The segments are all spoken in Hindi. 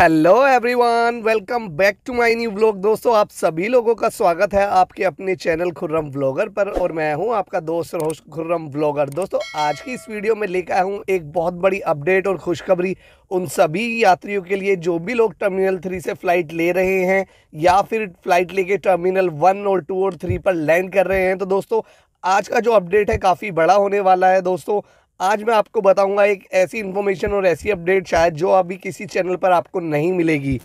hello everyone welcome back to my new blog दोस्तों आप सभी लोगों का स्वागत है आपके अपने चैनल खुर्रम ब्लॉगर पर और मैं हूं आपका दोस्त रोश खुर्रम ब्लॉगर दोस्तों आज की इस वीडियो में लेकर आया हूं एक बहुत बड़ी अपडेट और खुशखबरी उन सभी यात्रियों के लिए जो भी लोग टर्मिनल थ्री से फ़्लाइट ले रहे हैं या फिर फ़्लाइट लेके टर्मिनल वन और टू और थ्री पर लैंड कर रहे हैं तो दोस्तों आज का जो अपडेट है काफ़ी बड़ा होने वाला है दोस्तों आज मैं आपको बताऊंगा एक ऐसी इन्फॉर्मेशन और ऐसी अपडेट शायद जो अभी किसी चैनल पर आपको नहीं मिलेगी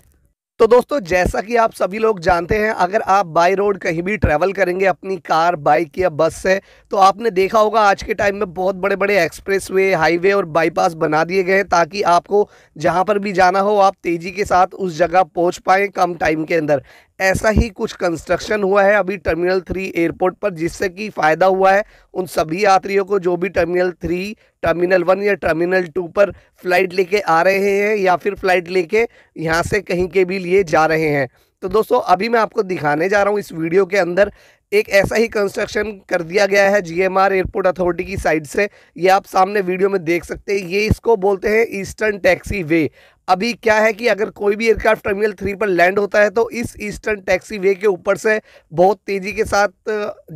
तो दोस्तों जैसा कि आप सभी लोग जानते हैं अगर आप बाई रोड कहीं भी ट्रैवल करेंगे अपनी कार बाइक या बस से तो आपने देखा होगा आज के टाइम में बहुत बड़े बड़े एक्सप्रेसवे हाईवे और बाईपास बना दिए गए हैं ताकि आपको जहां पर भी जाना हो आप तेज़ी के साथ उस जगह पहुंच पाएँ कम टाइम के अंदर ऐसा ही कुछ कंस्ट्रक्शन हुआ है अभी टर्मिनल थ्री एयरपोर्ट पर जिससे कि फ़ायदा हुआ है उन सभी यात्रियों को जो भी टर्मिनल थ्री टर्मिनल वन या टर्मिनल टू पर फ़्लाइट लेके आ रहे हैं या फिर फ़्लाइट लेके यहाँ से कहीं के भी लिए जा रहे हैं तो दोस्तों अभी मैं आपको दिखाने जा रहा हूँ इस वीडियो के अंदर एक ऐसा ही कंस्ट्रक्शन कर दिया गया है जीएमआर एयरपोर्ट अथॉरिटी की साइड से ये आप सामने वीडियो में देख सकते हैं ये इसको बोलते हैं ईस्टर्न टैक्सी वे अभी क्या है कि अगर कोई भी एयरक्राफ्ट टर्मिनल थ्री पर लैंड होता है तो इस ईस्टर्न टैक्सी वे के ऊपर से बहुत तेज़ी के साथ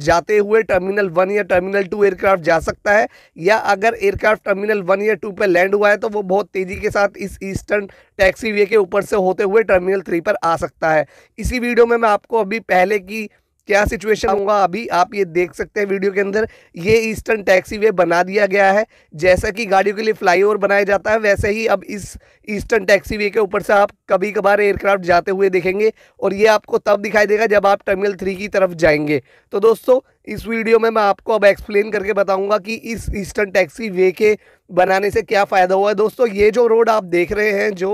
जाते हुए टर्मिनल वन या टर्मिनल टू एयरक्राफ्ट जा सकता है या अगर एयरक्राफ्ट टर्मिनल वन या टू पर लैंड हुआ है तो वो बहुत तेज़ी के साथ इस ईस्टर्न टैक्सी वे के ऊपर से होते हुए टर्मिनल थ्री पर आ सकता है इसी वीडियो में मैं आपको अभी पहले की क्या सिचुएशन होगा अभी आप ये देख सकते हैं वीडियो के अंदर ये ईस्टर्न टैक्सी वे बना दिया गया है जैसा कि गाड़ियों के लिए फ्लाईओवर बनाया जाता है वैसे ही अब इस ईस्टर्न टैक्सी वे के ऊपर से आप कभी कभार एयरक्राफ्ट जाते हुए देखेंगे और ये आपको तब दिखाई देगा जब आप टर्मिनल थ्री की तरफ जाएंगे तो दोस्तों इस वीडियो में मैं आपको अब एक्सप्लेन करके बताऊंगा कि इस ईस्टर्न टैक्सी वे के बनाने से क्या फ़ायदा हुआ है दोस्तों ये जो रोड आप देख रहे हैं जो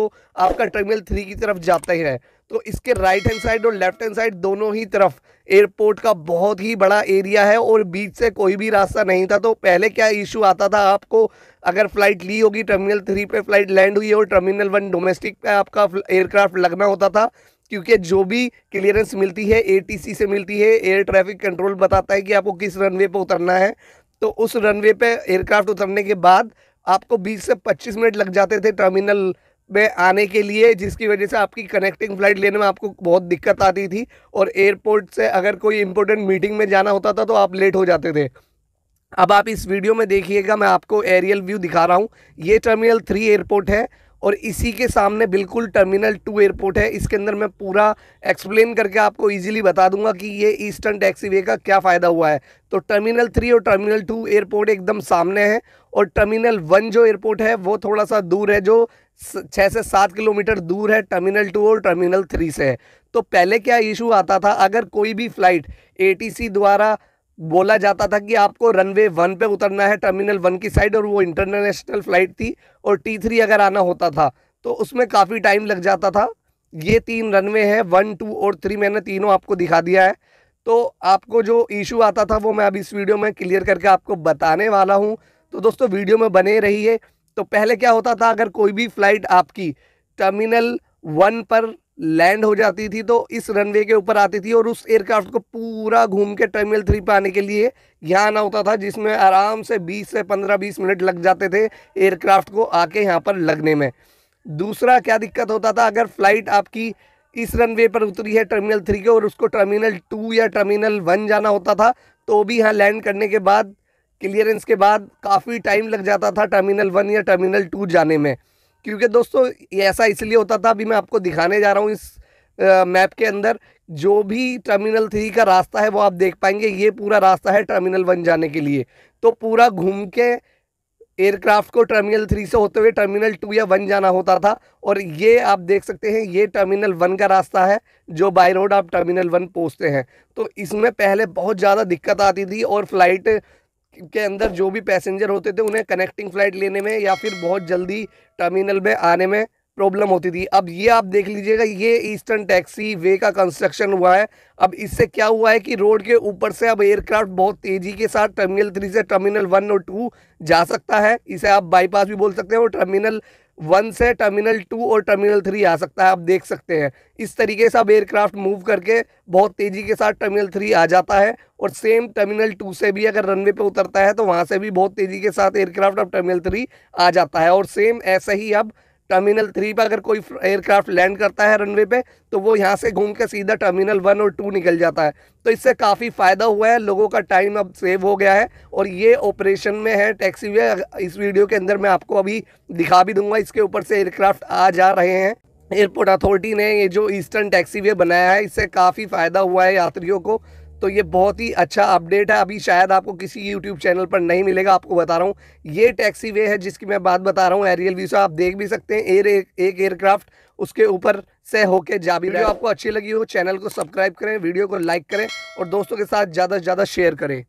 आपका टर्मिनल थ्री की तरफ जाता ही है तो इसके राइट हैंड साइड और लेफ्ट हैंड साइड दोनों ही तरफ एयरपोर्ट का बहुत ही बड़ा एरिया है और बीच से कोई भी रास्ता नहीं था तो पहले क्या इशू आता था आपको अगर फ़्लाइट ली होगी टर्मिनल थ्री पे फ़्लाइट लैंड हुई है और टर्मिनल वन डोमेस्टिक पे आपका एयरक्राफ्ट लगना होता था क्योंकि जो भी क्लियरेंस मिलती है ए से मिलती है एयर ट्रैफिक कंट्रोल बताता है कि आपको किस रनवे पर उतरना है तो उस रनवे पर एयरक्राफ्ट उतरने के बाद आपको बीस से पच्चीस मिनट लग जाते थे टर्मिनल में आने के लिए जिसकी वजह से आपकी कनेक्टिंग फ़्लाइट लेने में आपको बहुत दिक्कत आती थी और एयरपोर्ट से अगर कोई इम्पोर्टेंट मीटिंग में जाना होता था तो आप लेट हो जाते थे अब आप इस वीडियो में देखिएगा मैं आपको एरियल व्यू दिखा रहा हूँ ये टर्मिनल थ्री एयरपोर्ट है और इसी के सामने बिल्कुल टर्मिनल टू एयरपोर्ट है इसके अंदर मैं पूरा एक्सप्लेन करके आपको इजीली बता दूंगा कि ये ईस्टर्न टैक्सीवे का क्या फ़ायदा हुआ है तो टर्मिनल थ्री और टर्मिनल टू एयरपोर्ट एकदम सामने है और टर्मिनल वन जो एयरपोर्ट है वो थोड़ा सा दूर है जो छः से सात किलोमीटर दूर है टर्मिनल टू और टर्मिनल थ्री से है तो पहले क्या इशू आता था अगर कोई भी फ़्लाइट ए द्वारा बोला जाता था कि आपको रनवे वन पे उतरना है टर्मिनल वन की साइड और वो इंटरनेशनल फ़्लाइट थी और टी थ्री अगर आना होता था तो उसमें काफ़ी टाइम लग जाता था ये तीन रनवे हैं वन टू और थ्री मैंने तीनों आपको दिखा दिया है तो आपको जो इशू आता था वो मैं अब इस वीडियो में क्लियर करके आपको बताने वाला हूँ तो दोस्तों वीडियो में बने रहिए तो पहले क्या होता था अगर कोई भी फ्लाइट आपकी टर्मिनल वन पर लैंड हो जाती थी तो इस रनवे के ऊपर आती थी और उस एयरक्राफ्ट को पूरा घूम के टर्मिनल थ्री पर आने के लिए यहाँ आना होता था जिसमें आराम से 20 से 15-20 मिनट लग जाते थे एयरक्राफ्ट को आके यहाँ पर लगने में दूसरा क्या दिक्कत होता था अगर फ्लाइट आपकी इस रनवे पर उतरी है टर्मिनल थ्री के और उसको टर्मिनल टू या टर्मिनल वन जाना होता था तो भी यहाँ लैंड करने के बाद क्लियरेंस के बाद काफ़ी टाइम लग जाता था टर्मिनल वन या टर्मिनल टू जाने में क्योंकि दोस्तों ऐसा इसलिए होता था अभी मैं आपको दिखाने जा रहा हूँ इस मैप के अंदर जो भी टर्मिनल थ्री का रास्ता है वो आप देख पाएंगे ये पूरा रास्ता है टर्मिनल वन जाने के लिए तो पूरा घूम के एयरक्राफ्ट को टर्मिनल थ्री से होते हुए टर्मिनल टू या वन जाना होता था और ये आप देख सकते हैं ये टर्मिनल वन का रास्ता है जो बाई रोड आप टर्मिनल वन पहुँचते हैं तो इसमें पहले बहुत ज़्यादा दिक्कत आती थी और फ्लाइट के अंदर जो भी पैसेंजर होते थे उन्हें कनेक्टिंग फ़्लाइट लेने में या फिर बहुत जल्दी टर्मिनल में आने में प्रॉब्लम होती थी अब ये आप देख लीजिएगा ये ईस्टर्न टैक्सी वे का कंस्ट्रक्शन हुआ है अब इससे क्या हुआ है कि रोड के ऊपर से अब एयरक्राफ्ट बहुत तेज़ी के साथ टर्मिनल थ्री से टर्मिनल वन और टू जा सकता है इसे आप बाईपास भी बोल सकते हैं और टर्मिनल वन से टर्मिनल टू और टर्मिनल थ्री आ सकता है आप देख सकते हैं इस तरीके से अब एयरक्राफ्ट मूव करके बहुत तेज़ी के साथ टर्मिनल थ्री आ जाता है और सेम टर्मिनल टू से भी अगर रनवे पे उतरता है तो वहाँ से भी बहुत तेज़ी के साथ एयरक्राफ्ट अब टर्मिनल थ्री आ जाता है और सेम ऐसे ही अब टर्मिनल थ्री पर अगर कोई एयरक्राफ्ट लैंड करता है रनवे पे तो वो यहाँ से घूम के सीधा टर्मिनल वन और टू निकल जाता है तो इससे काफ़ी फ़ायदा हुआ है लोगों का टाइम अब सेव हो गया है और ये ऑपरेशन में है टैक्सी वे इस वीडियो के अंदर मैं आपको अभी दिखा भी दूंगा इसके ऊपर से एयरक्राफ्ट आ जा रहे हैं एयरपोर्ट अथॉरिटी ने ये जो ईस्टर्न टैक्सी वे बनाया है इससे काफ़ी फ़ायदा हुआ है यात्रियों को तो ये बहुत ही अच्छा अपडेट है अभी शायद आपको किसी यूट्यूब चैनल पर नहीं मिलेगा आपको बता रहा हूँ ये टैक्सी वे है जिसकी मैं बात बता रहा हूँ एरियल व्यू से आप देख भी सकते हैं एयर एक एयरक्राफ्ट उसके ऊपर से होके जा भी वीडियो आपको अच्छी लगी हो चैनल को सब्सक्राइब करें वीडियो को लाइक करें और दोस्तों के साथ ज़्यादा से ज़्यादा शेयर करें